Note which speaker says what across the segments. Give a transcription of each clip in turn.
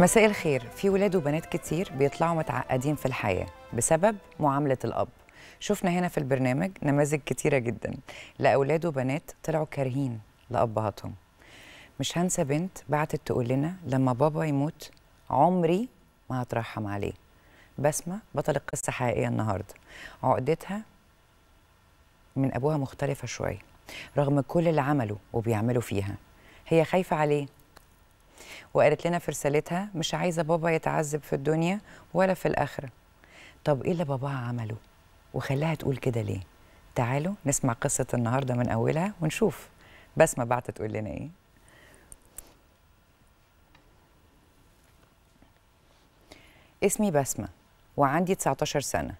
Speaker 1: مساء الخير في ولاد وبنات كتير بيطلعوا متعقدين في الحياة بسبب معاملة الأب شفنا هنا في البرنامج نماذج كتيرة جدا لأولاد وبنات طلعوا كارهين لأبهاتهم مش هنسى بنت بعتت تقول لنا لما بابا يموت عمري ما هترحم عليه بسمة بطل قصة حقيقية النهاردة عقدتها من أبوها مختلفة شوية رغم كل اللي عمله وبيعمله فيها هي خايفة عليه وقالت لنا في رسالتها مش عايزه بابا يتعذب في الدنيا ولا في الاخره طب ايه اللي باباها عمله وخلاها تقول كده ليه تعالوا نسمع قصه النهارده من اولها ونشوف بسمه بعت تقول لنا ايه اسمي بسمه وعندي 19 سنه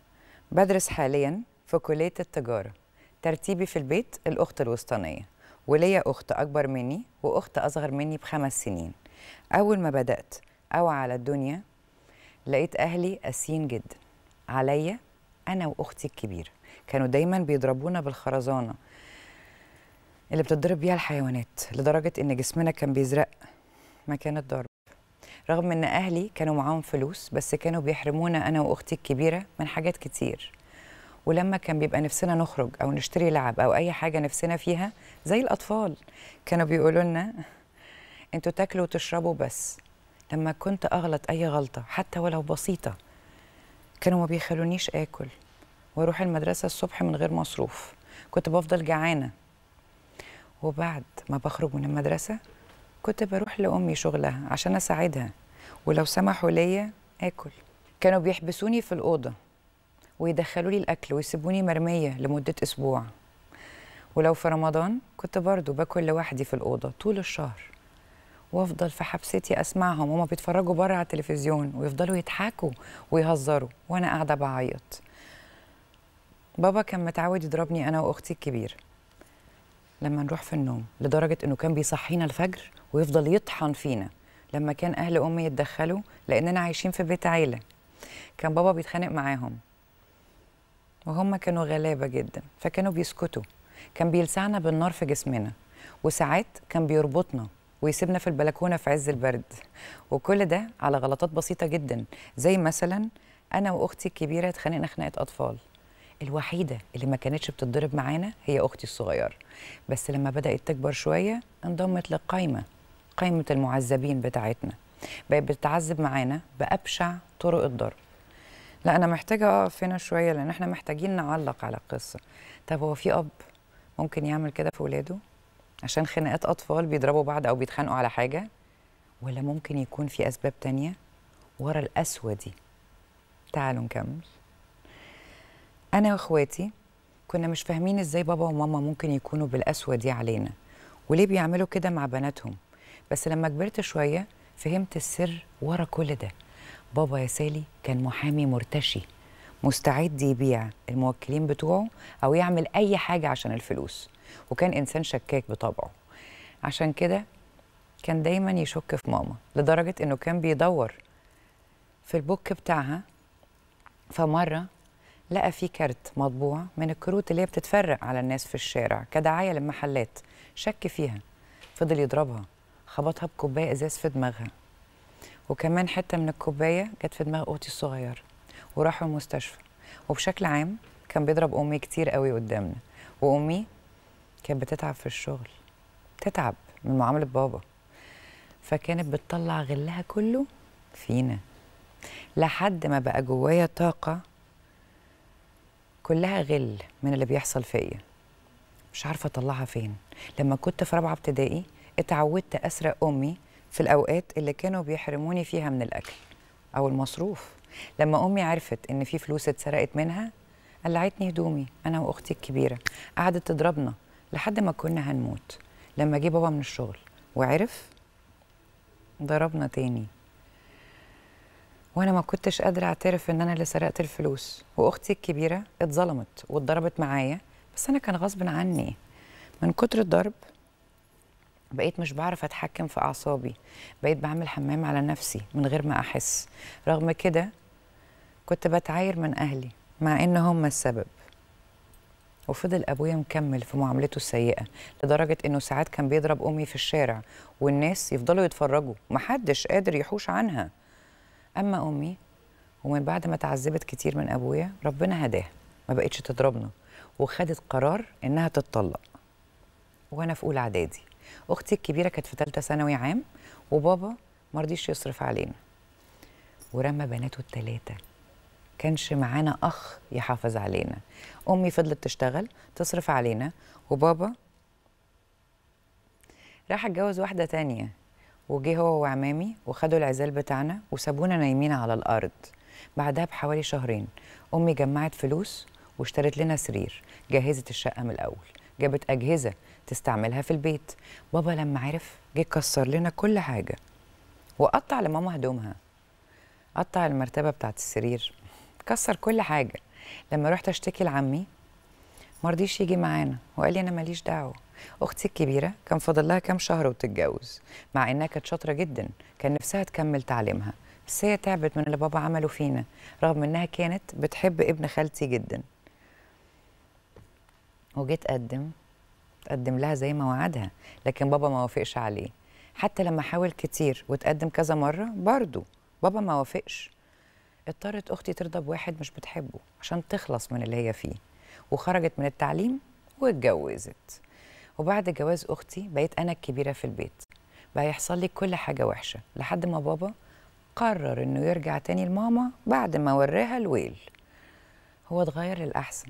Speaker 1: بدرس حاليا في كليه التجاره ترتيبي في البيت الاخت الوسطانيه وليا أخت أكبر مني وأخت أصغر مني بخمس سنين أول ما بدأت أوعى على الدنيا لقيت أهلي قاسيين جدا عليا أنا وأختي الكبيرة كانوا دايما بيضربونا بالخرزانة اللي بتضرب بيها الحيوانات لدرجة إن جسمنا كان بيزرق مكان الضرب رغم إن أهلي كانوا معاهم فلوس بس كانوا بيحرمونا أنا وأختي الكبيرة من حاجات كتير ولما كان بيبقى نفسنا نخرج او نشتري لعب او اي حاجه نفسنا فيها زي الاطفال كانوا بيقولوا لنا انتوا تاكلوا وتشربوا بس لما كنت اغلط اي غلطه حتى ولو بسيطه كانوا ما بيخلونيش اكل واروح المدرسه الصبح من غير مصروف كنت بفضل جعانه وبعد ما بخرج من المدرسه كنت بروح لامي شغلها عشان اساعدها ولو سمحوا ليا اكل كانوا بيحبسوني في الاوضه ويدخلوا لي الاكل ويسيبوني مرميه لمده اسبوع ولو في رمضان كنت برضو باكل لوحدي في الاوضه طول الشهر وافضل في حبستي اسمعهم هما بيتفرجوا بره على التلفزيون ويفضلوا يضحكوا ويهزروا وانا قاعده بعيط بابا كان متعود يضربني انا واختي الكبيره لما نروح في النوم لدرجه انه كان بيصحينا الفجر ويفضل يطحن فينا لما كان اهل امي يتدخلوا لاننا عايشين في بيت عيله كان بابا بيتخانق معاهم وهم كانوا غلابه جدا فكانوا بيسكتوا كان بيلسعنا بالنار في جسمنا وساعات كان بيربطنا ويسيبنا في البلكونه في عز البرد وكل ده على غلطات بسيطه جدا زي مثلا انا واختي الكبيره اتخانقنا خناقه اطفال الوحيده اللي ما كانتش بتتضرب معانا هي اختي الصغيره بس لما بدات تكبر شويه انضمت للقايمه قايمه المعذبين بتاعتنا بقت بتتعذب معانا بابشع طرق الضرب لا انا محتاجه اقف هنا شويه لان احنا محتاجين نعلق على القصه طب هو في اب ممكن يعمل كده في ولاده عشان خناقات اطفال بيضربوا بعض او بيتخانقوا على حاجه ولا ممكن يكون في اسباب تانية ورا القسوه دي تعالوا نكمل انا واخواتي كنا مش فاهمين ازاي بابا وماما ممكن يكونوا بالقسوه دي علينا وليه بيعملوا كده مع بناتهم بس لما كبرت شويه فهمت السر ورا كل ده بابا يا سالي كان محامي مرتشي مستعد يبيع الموكلين بتوعه أو يعمل أي حاجة عشان الفلوس وكان إنسان شكاك بطبعه عشان كده كان دايما يشك في ماما لدرجة إنه كان بيدور في البوك بتاعها فمرة لقى فيه كارت مطبوع من الكروت اللي هي بتتفرق على الناس في الشارع كدعاية للمحلات شك فيها فضل يضربها خبطها بكوباية إزاز في دماغها وكمان حته من الكوبايه جت في دماغ اوضتي الصغيره وراحوا المستشفى وبشكل عام كان بيضرب امي كتير قوي قدامنا وامي كانت بتتعب في الشغل تتعب من معامله بابا فكانت بتطلع غلها كله فينا لحد ما بقى جوايا طاقه كلها غل من اللي بيحصل فيا مش عارفه اطلعها فين لما كنت في رابعه ابتدائي اتعودت اسرق امي في الأوقات اللي كانوا بيحرموني فيها من الأكل أو المصروف لما أمي عرفت إن في فلوس اتسرقت منها قلعتني هدومي أنا وأختي الكبيرة قعدت تضربنا لحد ما كنا هنموت لما جه بابا من الشغل وعرف ضربنا تاني وانا ما كنتش قادره اعترف ان انا اللي سرقت الفلوس واختي الكبيره اتظلمت واتضربت معايا بس انا كان غصب عني من كتر الضرب بقيت مش بعرف اتحكم في اعصابي بقيت بعمل حمام على نفسي من غير ما احس رغم كده كنت بتعاير من اهلي مع ان هم السبب وفضل ابويا مكمل في معاملته السيئه لدرجه انه ساعات كان بيضرب امي في الشارع والناس يفضلوا يتفرجوا محدش قادر يحوش عنها اما امي ومن بعد ما اتعذبت كتير من ابويا ربنا هداها ما بقتش تضربنا وخدت قرار انها تتطلق وانا في اولى اعدادي اختي الكبيره كانت في ثالثه ثانوي عام وبابا ما رضيش يصرف علينا ورمى بناته الثلاثه كانش معانا اخ يحافظ علينا امي فضلت تشتغل تصرف علينا وبابا راح اتجوز واحده تانية وجه هو وعمامي وخدوا العزال بتاعنا وسابونا نايمين على الارض بعدها بحوالي شهرين امي جمعت فلوس واشترت لنا سرير جهزت الشقه من الاول جابت اجهزه تستعملها في البيت بابا لما عرف جه كسر لنا كل حاجه وقطع لماما هدومها قطع المرتبه بتاعت السرير كسر كل حاجه لما رحت اشتكي لعمي مرضيش يجي معانا وقال لي انا ماليش دعوه اختي الكبيره كان فاضل لها كام شهر وتتجوز مع انها كانت شاطره جدا كان نفسها تكمل تعليمها بس هي تعبت من اللي بابا عمله فينا رغم انها كانت بتحب ابن خالتي جدا وجيت أقدم تقدم لها زي ما وعدها لكن بابا ما وافقش عليه حتى لما حاول كتير وتقدم كذا مرة برضو بابا ما وافقش اضطرت أختي ترضى بواحد مش بتحبه عشان تخلص من اللي هي فيه وخرجت من التعليم واتجوزت وبعد جواز أختي بقيت أنا الكبيرة في البيت بقى يحصل لي كل حاجة وحشة لحد ما بابا قرر إنه يرجع تاني لماما بعد ما وراها الويل هو اتغير للأحسن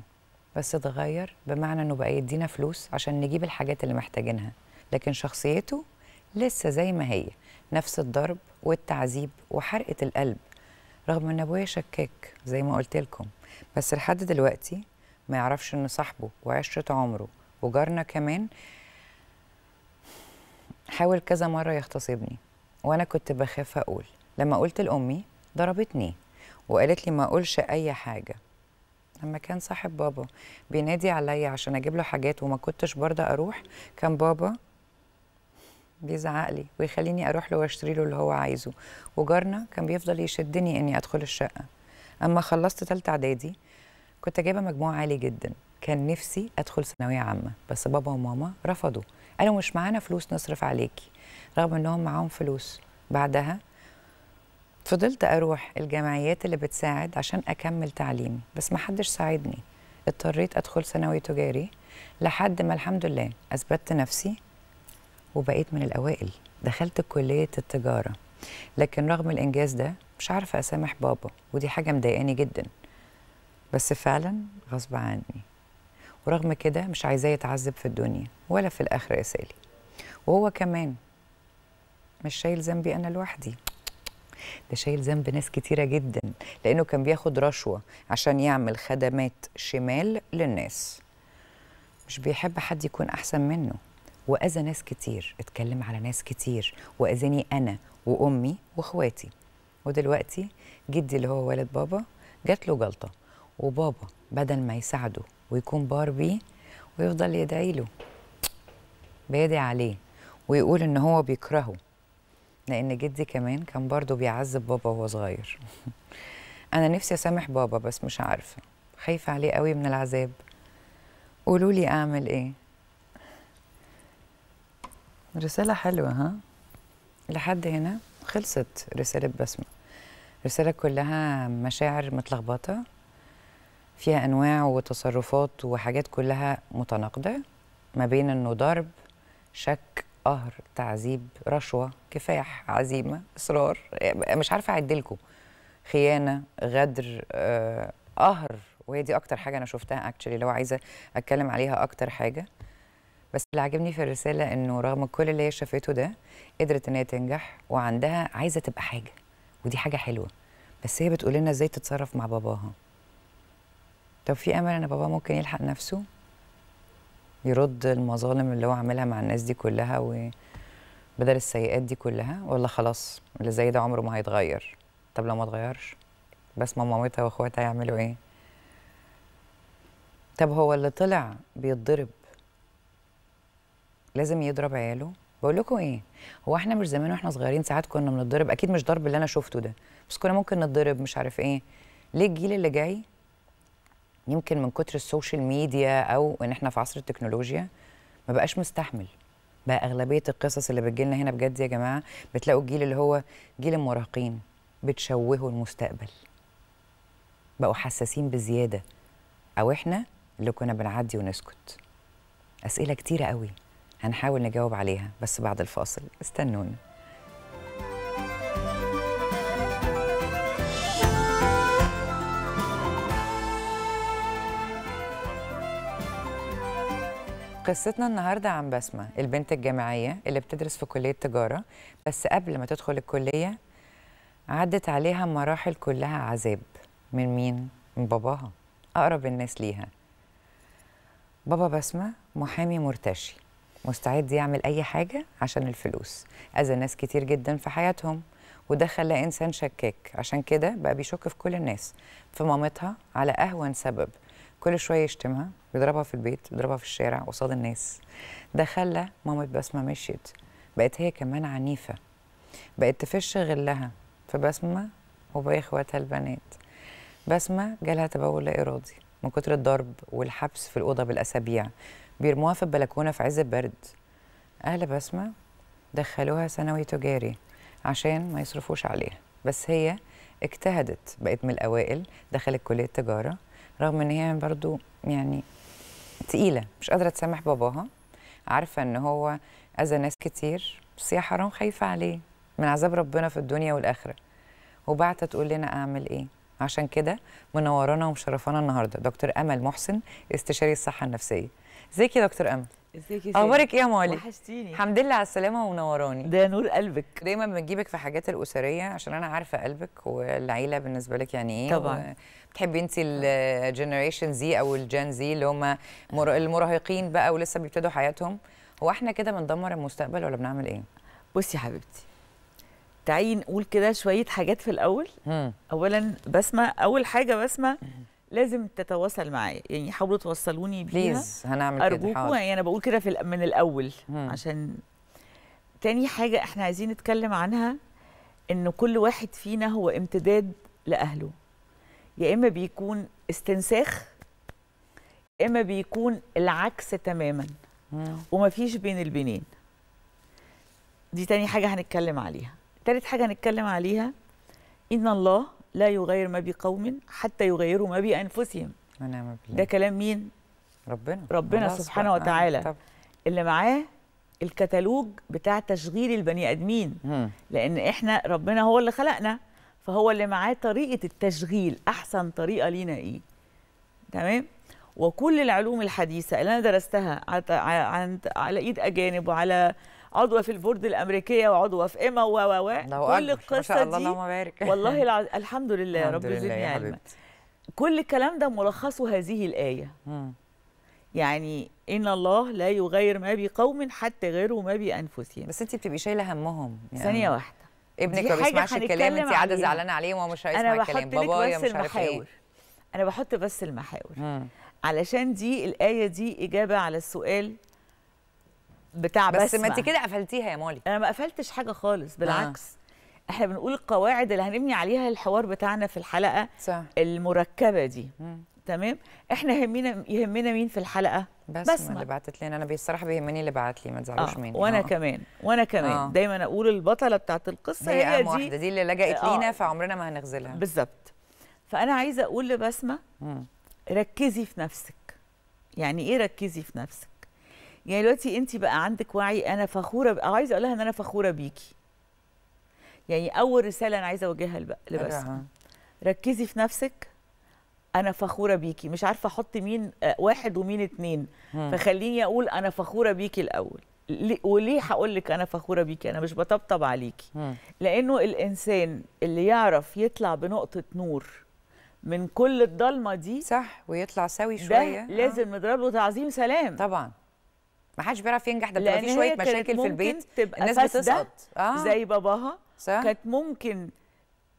Speaker 1: بس اتغير بمعنى انه بقى يدينا فلوس عشان نجيب الحاجات اللي محتاجينها لكن شخصيته لسه زي ما هي نفس الضرب والتعذيب وحرقه القلب رغم ان ابويا شكاك زي ما قلت لكم بس لحد دلوقتي ما يعرفش ان صاحبه وعشره عمره وجارنا كمان حاول كذا مره يغتصبني وانا كنت بخاف اقول لما قلت لامي ضربتني وقالت لي ما اقولش اي حاجه لما كان صاحب بابا بينادي عليا عشان اجيب له حاجات وما كنتش برضه اروح كان بابا بيزعق لي ويخليني اروح له واشتري له اللي هو عايزه وجارنا كان بيفضل يشدني اني ادخل الشقه اما خلصت ثالثه اعدادي كنت جايبه مجموع عالي جدا كان نفسي ادخل ثانويه عامه بس بابا وماما رفضوا قالوا مش معانا فلوس نصرف عليكي رغم انهم معاهم فلوس بعدها فضلت اروح الجمعيات اللي بتساعد عشان اكمل تعليمي بس ما حدش ساعدني اضطريت ادخل ثانوي تجاري لحد ما الحمد لله اثبتت نفسي وبقيت من الاوائل دخلت كليه التجاره لكن رغم الانجاز ده مش عارفه اسامح بابا ودي حاجه مضايقاني جدا بس فعلا غصب عني ورغم كده مش عايزاه يتعذب في الدنيا ولا في الاخره يا سالي وهو كمان مش شايل ذنبي انا لوحدي ده شايل ذنب ناس كتيره جدا لانه كان بياخد رشوه عشان يعمل خدمات شمال للناس مش بيحب حد يكون احسن منه واذى ناس كتير اتكلم على ناس كتير واذاني انا وامي واخواتي ودلوقتي جدي اللي هو والد بابا جات له جلطه وبابا بدل ما يساعده ويكون بار بيه ويفضل يدعي له بيدعي عليه ويقول ان هو بيكرهه لأن جدي كمان كان برضه بيعذب بابا وهو صغير أنا نفسي أسامح بابا بس مش عارفة خايفة عليه قوي من العذاب قولوا لي أعمل إيه رسالة حلوة ها لحد هنا خلصت رسالة بسمة رسالة كلها مشاعر متلخبطة فيها أنواع وتصرفات وحاجات كلها متناقضة ما بين إنه ضرب شك قهر تعذيب رشوه كفاح عزيمه اصرار مش عارفه اعدلكم خيانه غدر آه، قهر وهي دي اكتر حاجه انا شفتها اكشلي لو عايزه اتكلم عليها اكتر حاجه بس اللي عاجبني في الرساله انه رغم كل اللي هي شافته ده قدرت ان هي تنجح وعندها عايزه تبقى حاجه ودي حاجه حلوه بس هي بتقول لنا ازاي تتصرف مع باباها طب في امل ان بابا ممكن يلحق نفسه يرد المظالم اللي هو عاملها مع الناس دي كلها وبدل السيئات دي كلها ولا خلاص اللي زي ده عمره ما هيتغير طب لو ما اتغيرش بس ما مامتها واخواتها يعملوا ايه طب هو اللي طلع بيتضرب لازم يضرب عياله بقول لكم ايه هو احنا مش زمان واحنا صغيرين ساعات كنا بنتضرب اكيد مش ضرب اللي انا شفته ده بس كنا ممكن نتضرب مش عارف ايه ليه الجيل اللي جاي يمكن من كتر السوشيال ميديا او ان احنا في عصر التكنولوجيا ما بقاش مستحمل بقى اغلبيه القصص اللي بتجيلنا هنا بجد يا جماعه بتلاقوا الجيل اللي هو جيل المراهقين بتشوهوا المستقبل بقوا حساسين بزياده او احنا اللي كنا بنعدي ونسكت اسئله كتيره قوي هنحاول نجاوب عليها بس بعد الفاصل استنونا قصتنا النهارده عن بسمه البنت الجامعيه اللي بتدرس في كليه تجاره بس قبل ما تدخل الكليه عدت عليها مراحل كلها عذاب من مين؟ من باباها اقرب الناس ليها بابا بسمه محامي مرتشي مستعد يعمل اي حاجه عشان الفلوس اذى ناس كتير جدا في حياتهم وده خلاه انسان شكاك عشان كده بقى بيشك في كل الناس في مامتها على اهون سبب كل شويه يشتمها بيضربها في البيت بيضربها في الشارع قصاد الناس ده خلى ماما بسمه مشيت بقت هي كمان عنيفه بقت تفش غلها في بسمه وباقي اخواتها البنات بسمه جالها تبول لا ارادي من كتر الضرب والحبس في الاوضه بالاسابيع بيرموها في البلكونه في عز البرد اهل بسمه دخلوها ثانوي تجاري عشان ما يصرفوش عليها بس هي اجتهدت بقت من الاوائل دخلت كليه تجاره رغم ان هي برضو يعني تقيله مش قادره تسامح باباها عارفه ان هو اذى ناس كتير بس يا حرام خايفه عليه من عذاب ربنا في الدنيا والاخره وبعتها تقول لنا اعمل ايه عشان كده منورانا ومشرفانا النهارده دكتور امل محسن استشاري الصحه النفسيه ازيك يا دكتور امل ازيك يا اخبارك ايه يا مولي وحشتيني الحمد لله على السلامه ومنوراني ده نور قلبك دايما بنجيبك في حاجات الاسريه عشان انا عارفه قلبك والعيله بالنسبه لك يعني ايه طبعا بتحبي انت الجنريشن زي او الجن زي اللي هم المراهقين بقى ولسه بيبتدوا حياتهم هو احنا كده بندمر المستقبل ولا بنعمل ايه بصي يا حبيبتي تعالي نقول كده شويه حاجات في الاول مم. اولا بسمه
Speaker 2: اول حاجه بسمه لازم تتواصل معايا يعني حاولوا توصلوني بيها بليز هنعمل كده ارجوكم يعني انا بقول كده في من الاول مم. عشان تاني حاجه احنا عايزين نتكلم عنها ان كل واحد فينا هو امتداد لاهله يا اما بيكون استنساخ يا اما بيكون العكس تماما مم. ومفيش بين البنين دي تاني حاجه هنتكلم عليها تالت حاجه هنتكلم عليها ان الله لا يغير ما بقوم حتى يغيروا ما بانفسهم
Speaker 1: ونعم بالله ده
Speaker 2: كلام مين
Speaker 1: ربنا ربنا سبحانه وتعالى
Speaker 2: طب. اللي معاه الكتالوج بتاع تشغيل البني ادمين مم. لان احنا ربنا هو اللي خلقنا فهو اللي معاه طريقه التشغيل احسن طريقه لينا ايه تمام وكل العلوم الحديثه اللي انا درستها على على ايد اجانب وعلى عضوه في البورد الامريكيه وعضوه في ايما و و و كل القصه الله دي اللهم بارك والله الع... الحمد لله يا رب زدني علما كل الكلام ده ملخصه هذه الايه يعني ان الله لا يغير ما بقوم حتى غيره ما بانفسهم بس انت بتبقي شايله همهم يعني ثانيه واحده ابنك ما بيسمعش الكلام انت قاعده زعلانه عليه وهو مش هيسمع الكلام يا مش عارف ايه انا بحط بس المحاور مم. علشان دي الايه دي اجابه على السؤال بتاع بس ما انت كده قفلتيها يا مولي انا ما قفلتش حاجه خالص آه. بالعكس آه. احنا بنقول القواعد اللي هنبني عليها الحوار بتاعنا في الحلقه صح. المركبه دي مم. تمام احنا يهمنا يهمنا مين في الحلقه بس,
Speaker 1: اللي بعتت لنا انا بصراحه بيهمني اللي بعت لي ما تزعلوش آه. مني وانا آه. كمان وانا كمان آه. دايما اقول البطله بتاعت القصه هي, هي دي واحده دي اللي لجأت آه. لينا فعمرنا ما هنغزلها بالظبط
Speaker 2: فانا عايزه اقول لبسمه ركزي في نفسك يعني ايه ركزي في نفسك يعني دلوقتي انت بقى عندك وعي انا فخوره عايزه اقولها ان انا فخوره بيكي يعني اول رساله انا عايزه اوجهها لبسمه ركزي في نفسك انا فخوره بيكي مش عارفه احط مين آه، واحد ومين اتنين فخليني اقول انا فخوره بيكي الاول وليه هقول لك انا فخوره بيكي انا مش بطبطب عليكي لانه الانسان اللي يعرف يطلع بنقطه نور
Speaker 1: من كل الضلمه دي صح ويطلع سوي شويه ده لازم آه. نضرب له تعظيم سلام طبعا حدش بيعرف ينجح ده بيبقى في شويه مشاكل في البيت تبقى الناس بتسقط آه. زي
Speaker 2: باباها صح. كانت ممكن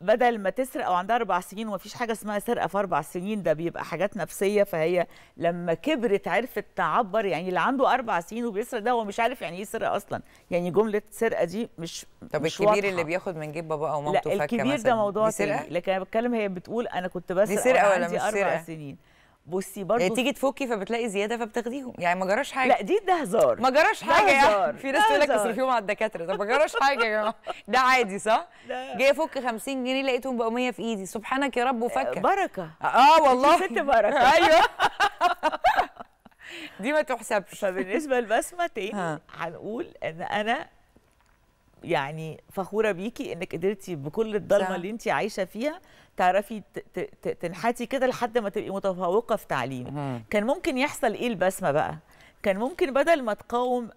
Speaker 2: بدل ما تسرق او عندها اربع سنين ومفيش حاجه اسمها سرقه في اربع سنين ده بيبقى حاجات نفسيه فهي لما كبرت عرفت تعبر يعني اللي عنده اربع سنين وبيسرق ده هو مش عارف يعني ايه سرقه اصلا يعني جمله سرقه دي مش طب مش الكبير واضحة. اللي
Speaker 1: بياخد من جيب بابا
Speaker 2: او مامته فكه مثلا الكبير ده موضوع تاني لكن انا بتكلم هي بتقول انا كنت بسرق دي سرقه ولا عندي مش اربع سنين بصي برضه يعني تيجي تفكي فبتلاقي زياده فبتاخديهم يعني
Speaker 1: ما جراش حاجه لا دي ده هزار ما جراش حاجه يعني في ناس تقول لك اصرفيهم على الدكاتره طب ما جراش حاجه يا جماعه ده عادي صح جاي افك 50 جنيه لقيتهم بقوا 100 في ايدي سبحانك يا رب وفكك آه، بركه اه والله ست بركه ايوه دي ما
Speaker 2: تحسبش فبالنسبه لبسمه تاني هنقول ان انا يعني فخوره بيكي انك قدرتي بكل الضلمه اللي انت عايشه فيها تعرفي تنحتي كده لحد ما تبقي متفوقه في تعليمك كان ممكن يحصل ايه البسمه بقى كان ممكن بدل ما تقاوم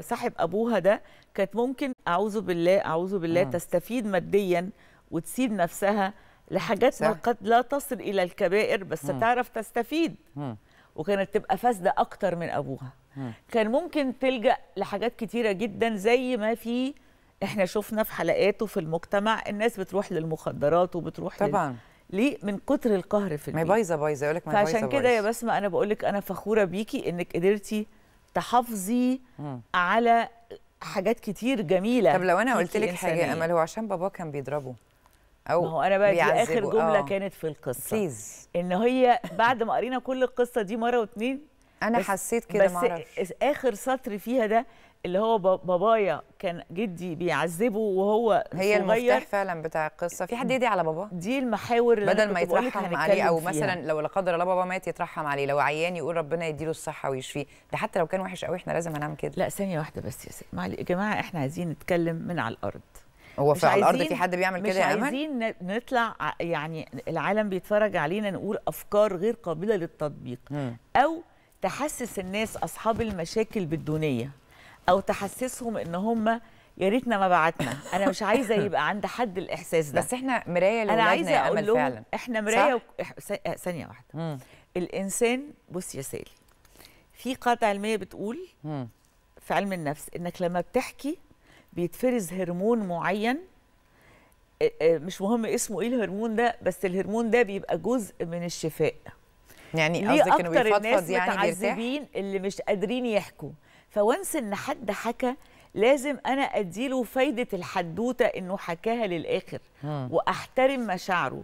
Speaker 2: صاحب ابوها ده كانت ممكن اعوذ بالله اعوذ بالله مم. تستفيد ماديا وتسيب نفسها لحاجات صح. ما قد لا تصل الى الكبائر بس مم. تعرف تستفيد مم. وكانت تبقى فاسده اكتر من ابوها كان ممكن تلجا لحاجات كتيره جدا زي ما في احنا شفنا في حلقات وفي المجتمع الناس بتروح للمخدرات وبتروح طبعا لل... ليه من كتر القهر في البيت ما بايظه بايظه يقول لك ما بايظه فعشان كده يا بسمه انا بقول لك انا فخوره بيكي انك قدرتي تحافظي على حاجات كتير جميله طب لو انا قلت لك حاجه امل
Speaker 1: هو عشان باباه كان بيضربه او ما هو انا بقى دي اخر جمله أوه. كانت
Speaker 2: في القصه بليز. ان هي بعد ما قرينا كل القصه دي مره واتنين انا بس حسيت كده بس معرفش. اخر سطر فيها ده اللي هو بابايا كان جدي
Speaker 1: بيعذبه وهو هي المفتاح فعلا بتاع القصه في حد يدي على باباه دي المحاور اللي بدل ما يترحم عليه او مثلا فيها. لو لا قدر الله بابا مات يترحم عليه لو عيان يقول ربنا يديله الصحه ويشفيه ده حتى لو كان وحش قوي احنا لازم هنعمل كده لا ثانيه واحده بس يا سيدي يا جماعه احنا عايزين نتكلم من
Speaker 2: على الارض هو في على الارض في حد بيعمل كده يا امل مش عايزين نطلع يعني العالم بيتفرج علينا نقول افكار غير قابله للتطبيق م. او تحسس الناس اصحاب المشاكل بالدونيه او تحسسهم ان هم يا ريتنا ما بعتنا انا مش عايزه يبقى عند حد الاحساس ده بس
Speaker 1: احنا مرايه لاولادنا انا عايزه اقول لهم فعلا. احنا مرايه
Speaker 2: آه، ثانيه واحده مم. الانسان بص يا سالي في قاعده علميه بتقول مم. في علم النفس انك لما بتحكي بيتفرز هرمون معين آه، آه، مش مهم اسمه ايه الهرمون ده بس الهرمون ده بيبقى جزء من الشفاء يعني قصدك انه بيفضفض يعني متعذبين اللي مش قادرين يحكوا فونس ان حد حكى لازم انا اديله فايده الحدوته انه حكاها للاخر مم. واحترم مشاعره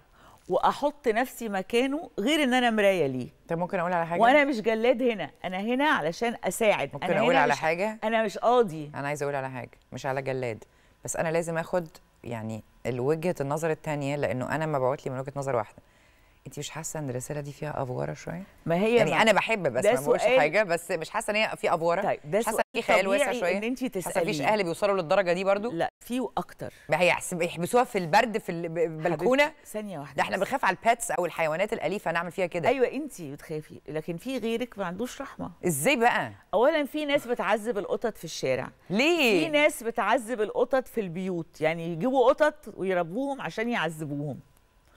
Speaker 2: واحط نفسي مكانه غير ان انا مرايه ليه طب ممكن اقول على حاجه وانا مش جلاد هنا انا هنا
Speaker 1: علشان اساعد ممكن أنا اقول على مش... حاجه انا مش قاضي انا عايزه اقول على حاجه مش على جلاد بس انا لازم اخد يعني وجهه النظر الثانيه لانه انا ما بعت من وجهه نظر واحده انت مش حاسه ان الرساله دي فيها افوره شويه ما هي يعني ما انا بحب بس ما بقولش حاجه بس مش حاسه ان هي في افوره طيب ده حاسه في خيال واسع شويه ان انت تسالي مفيش اهل بيوصلوا للدرجه دي برضو لا في واكتر ما هي يحبسوها في البرد في البلكونه ثانيه واحده ده احنا بنخاف على الباتس او الحيوانات الاليفه نعمل فيها كده ايوه انت بتخافي لكن في غيرك ما عندوش رحمه ازاي
Speaker 2: بقى اولا في ناس بتعذب القطط في الشارع ليه في ناس بتعذب القطط في البيوت يعني يجيبوا قطط ويربوهم عشان يعذبوهم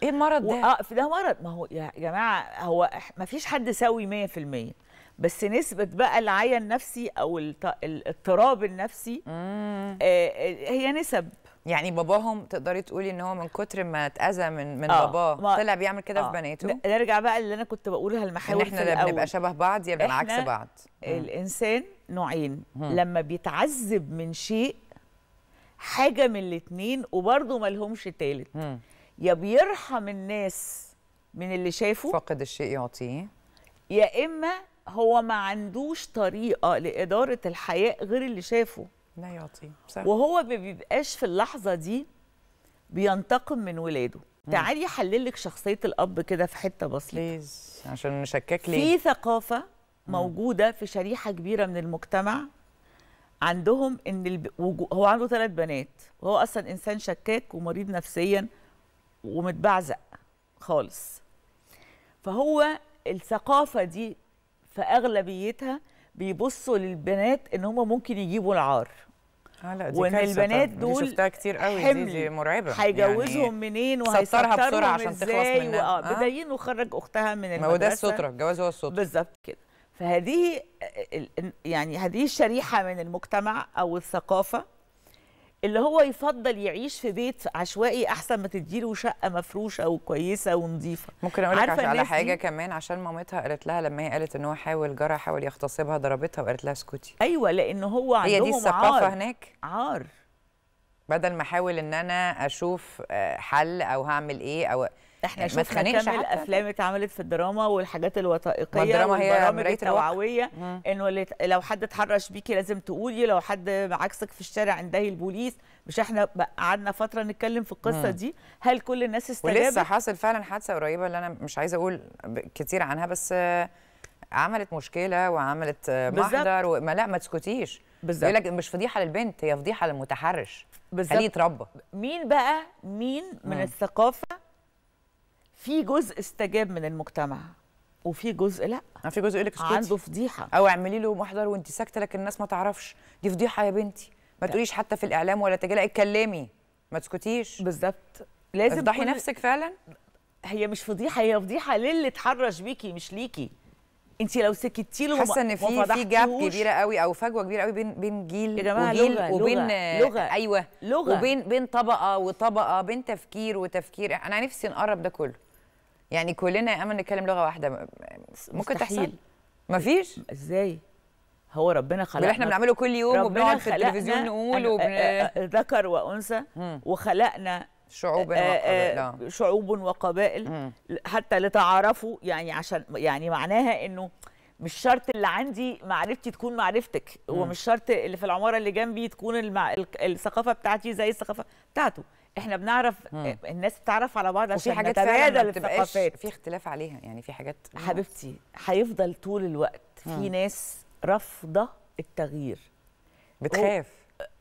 Speaker 2: ايه المرض ده؟ اه ده مرض ما هو يا جماعه هو ما فيش حد سوي 100% بس نسبة بقى العيا النفسي أو الاضطراب النفسي آه،, آه هي
Speaker 1: نسب يعني باباهم تقدري تقولي ان هو من كتر ما اتاذى من من آه باباه طلع بيعمل كده آه في بناته نرجع بقى اللي انا كنت بقولها المحاور إن احنا بنبقى شبه بعض يا بنعكس عكس بعض
Speaker 2: الانسان نوعين مم. لما بيتعذب من شيء حاجه من الاثنين وبرضه ما لهمش ثالث يا بيرحم الناس من اللي شافه فقد الشيء يعطيه يا اما هو ما عندوش طريقه لاداره الحياه غير اللي شافه
Speaker 1: لا يعطيه صح. وهو ما
Speaker 2: بيبقاش في اللحظه دي بينتقم من ولاده تعالي حللك شخصيه الاب كده في حته بسيطه بليز عشان نشكك ليه في ثقافه موجوده في شريحه كبيره من المجتمع عندهم ان الب... هو عنده ثلاث بنات وهو اصلا انسان شكاك ومريض نفسيا ومتبعزق خالص فهو الثقافه دي في اغلبيتها بيبصوا للبنات ان هم ممكن يجيبوا العار آه لا دي وان البنات دول شفتها كتير قوي حمل. دي, دي مرعبه هيجوزهم يعني منين وهيسترها بسرعه عشان تخلص منها اه, آه. بدين وخرج اختها من المدرسه ما هو ده الستره
Speaker 1: الجواز هو الستره بالظبط كده
Speaker 2: فهذه يعني هذه الشريحه من المجتمع او الثقافه اللي هو يفضل يعيش في بيت عشوائي احسن ما تديله شقه مفروشه وكويسه ونظيفه
Speaker 1: ممكن اقول لك على حاجه كمان عشان مامتها قالت لها لما هي قالت ان هو حاول جرى حاول يغتصبها ضربتها وقالت لها اسكتي ايوه لان هو عندهم هي دي الثقافه هناك عار بدل ما احاول ان انا اشوف آه، حل او هعمل ايه او احنا يعني شفنا كم الافلام اتعملت في الدراما والحاجات الوثائقيه الدراما هي مرايه التوعويه
Speaker 2: انه لو حد اتحرش بيكي لازم تقولي لو حد عكسك في الشارع اندهي البوليس مش احنا قعدنا فتره نتكلم في القصه مم. دي هل كل الناس استجابت ولسه
Speaker 1: حاصل فعلا حادثه قريبه اللي انا مش عايزه اقول كتير عنها بس عملت مشكله وعملت محضر وما لا ما تسكتيش بالظبط لك مش فضيحه للبنت هي فضيحه للمتحرش بالظبط خليه يتربى
Speaker 2: مين بقى مين من مم. الثقافه في
Speaker 1: جزء استجاب من المجتمع وفي جزء لا آه، في جزء يقول لك عنده فضيحه او اعملي له محضر وانت ساكته لكن الناس ما تعرفش دي فضيحه يا بنتي ما ده. تقوليش حتى في الاعلام ولا تجلي اتكلمي ما تسكتيش بالظبط لازم تضحي نفسك فعلا هي مش
Speaker 2: فضيحه هي فضيحه للي اتحرش بيكي مش ليكي انت لو سكتي له حاسه ان في في جاب كبيره
Speaker 1: قوي او فجوه كبيره قوي بين بين جيل يا جماعه وجيل لغة وبين لغة, لغة ايوه لغة وبين بين طبقه وطبقه بين تفكير وتفكير انا نفسي نقرب ده كله يعني كلنا يا امل نتكلم لغه واحده ممكن تحصل مفيش ازاي
Speaker 2: هو ربنا خلقنا اللي احنا بنعمله كل يوم وبنقعد في التلفزيون نقول وبن... ذكر وانثى وخلقنا شعوب وقبائل آه. شعوب وقبائل حتى لتعارفوا يعني عشان يعني معناها انه مش شرط اللي عندي معرفتي تكون معرفتك ومش شرط اللي في العماره اللي جنبي تكون المع... الثقافه بتاعتي زي الثقافه بتاعته احنا بنعرف مم. الناس بتعرف على بعض عشان حاجات نتبادل الثقافات في اختلاف عليها يعني في حاجات حبيبتي هيفضل طول الوقت مم. في ناس رافضه التغيير بتخاف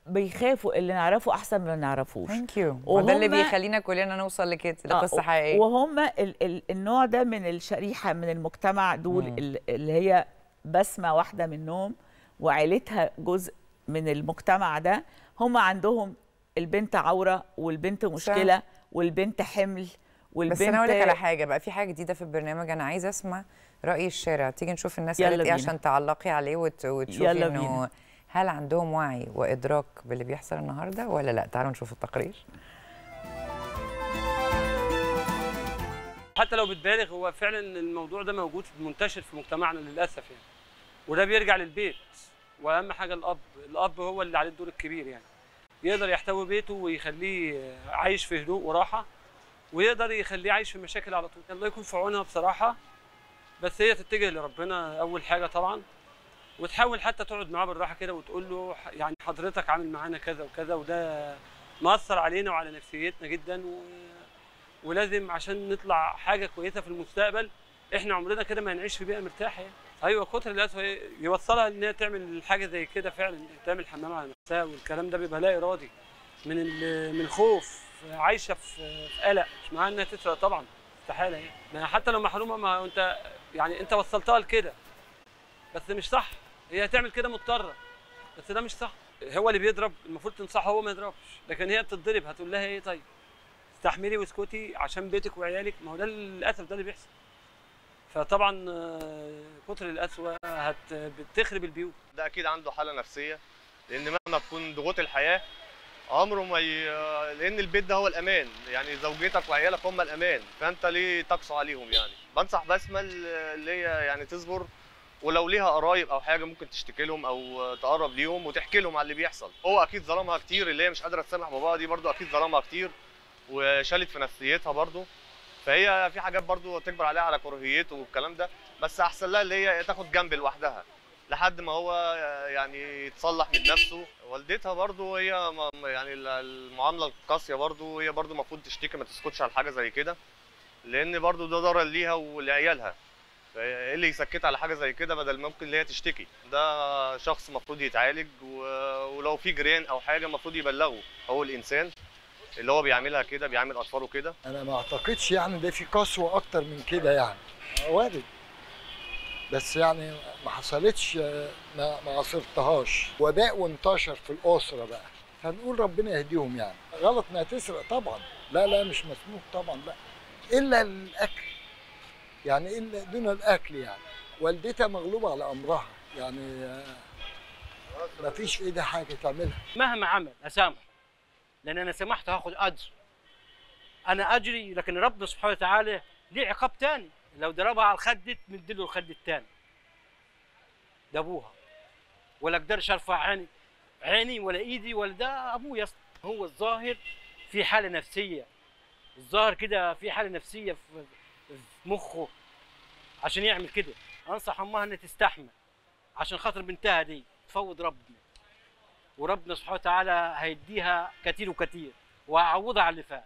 Speaker 2: بيخافوا اللي نعرفه احسن من اللي ما نعرفوش ثانك يو وده اللي بيخلينا
Speaker 1: كلنا نوصل لكده لقصه آه، حقيقيه
Speaker 2: وهم ال ال النوع ده من الشريحه من المجتمع دول مم. اللي هي بسمه واحده منهم وعيلتها جزء من المجتمع ده هم عندهم
Speaker 1: البنت عوره والبنت مشكله صح. والبنت حمل والبنت بس انا اقول لك على حاجه بقى في حاجه جديده في البرنامج انا عايزه اسمع راي الشارع تيجي نشوف الناس قالت ايه عشان تعلقي عليه وتشوفي انه هل عندهم وعي وادراك باللي بيحصل النهارده ولا لا تعالوا نشوف التقرير
Speaker 3: حتى لو بتبالغ هو فعلا الموضوع ده موجود منتشر في مجتمعنا للاسف يعني وده بيرجع للبيت واهم حاجه الاب الاب هو اللي عليه الدور الكبير يعني يقدر يحتوي بيته ويخليه عايش في هدوء وراحه ويقدر يخليه عايش في مشاكل على طول الله يكون في عونها بصراحه بس هي تتجه لربنا اول حاجه طبعا وتحاول حتى تقعد معاه بالراحه كده وتقول له يعني حضرتك عامل معانا كذا وكذا وده مأثر علينا وعلى نفسيتنا جدا و... ولازم عشان نطلع حاجه كويسه في المستقبل احنا عمرنا كده ما هنعيش في بيئه مرتاحه يعني ايوه كتر للاسف يوصلها ان هي تعمل حاجه زي كده فعلا تعمل حمام على نفسها والكلام ده بيبقى لا ارادي من من خوف عايشه في قلق مش معناها انها تسرق طبعا استحاله يعني ما حتى لو محرومه ما انت يعني انت وصلتها لكده بس مش صح هي هتعمل كده مضطره بس ده مش صح هو اللي بيضرب المفروض تنصحه هو ما يضربش لكن هي بتتضرب هتقول لها ايه طيب استحملي واسكتي عشان بيتك وعيالك ما هو ده للاسف ده اللي بيحصل فطبعا آه، كتر القسوه بتخرب البيوت ده اكيد عنده حاله نفسيه لان مهما تكون ضغوط الحياه عمره ما ي... لان البيت ده هو الامان يعني زوجتك وعيالك هم الامان فانت ليه تقسو عليهم يعني بنصح بسمه اللي هي يعني تصبر ولو ليها قرايب او حاجه ممكن تشتكي لهم او تقرب ليهم وتحكي لهم على اللي بيحصل هو اكيد ظلمها كتير اللي هي مش قادره تسامح باباها دي برده اكيد ظلمها كتير وشالت في نفسيتها برده فهي في حاجات برضو تكبر عليها على كراهيته والكلام ده بس احسن لها اللي هي تاخد جنب لوحدها لحد ما هو يعني يتصلح من نفسه والدتها برضو هي يعني المعامله القاسيه برضو هي برضو المفروض تشتكي ما تسكتش على حاجه زي كده لان برضو ده ضرر ليها ولعيالها ايه اللي يسكت على حاجه زي كده بدل ممكن اللي هي تشتكي ده شخص المفروض يتعالج ولو في جيران او حاجه المفروض يبلغه هو الانسان اللي هو بيعملها كده بيعمل اطفاله كده انا ما اعتقدش يعني ده في قسوه اكتر من كده يعني وارد بس يعني ما حصلتش ما ما عاصرتهاش وباء وانتشر في الاسره بقى هنقول ربنا يهديهم يعني غلط انها تسرق طبعا لا لا مش مسموح طبعا لا الا الاكل يعني الا دون الاكل يعني والدتها مغلوبه على امرها يعني ما فيش ايه ايدها حاجه تعملها مهما عمل اسامحه لان انا سمحت هاخد اجر انا اجري لكن ربنا سبحانه وتعالى ليه عقاب تاني لو ضربها على الخدة له الخد التاني دابوها ولا اقدرش ارفع عيني عيني ولا ايدي ولا ده ابويا هو الظاهر في حاله نفسيه الظاهر كده في حاله نفسيه في مخه عشان يعمل كده انصح امها انها تستحمل عشان خاطر بنتها دي تفوض ربنا وربنا سبحانه وتعالى هيديها كتير وكتير وهعوضها على اللي فات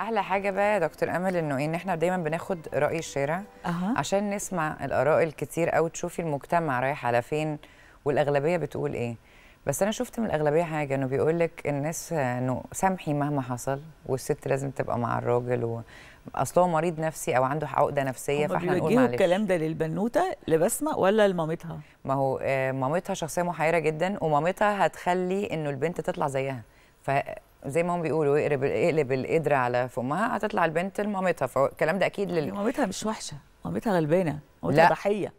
Speaker 1: احلى حاجه بقى يا دكتور امل انه إيه، ان احنا دايما بناخد راي الشارع أه. عشان نسمع الاراء الكتير او تشوفي المجتمع رايح على فين والاغلبيه بتقول ايه بس انا شفت من الاغلبيه حاجه انه بيقول لك الناس انه سامحي مهما حصل والست لازم تبقى مع الراجل و... اصل هو مريض نفسي او عنده عقده نفسيه فاحنا نقول معلش الكلام ده للبنوته لبسمه ولا لمامتها ما هو آه، مامتها شخصيه محيره جدا ومامتها هتخلي انه البنت تطلع زيها ف زي ما هم بيقولوا اقلب اقلب القدر على فمها هتطلع البنت لمامتها فالكلام ده اكيد لل... يعني مامتها مش وحشه مامتها غلبانه مامتها ضحيه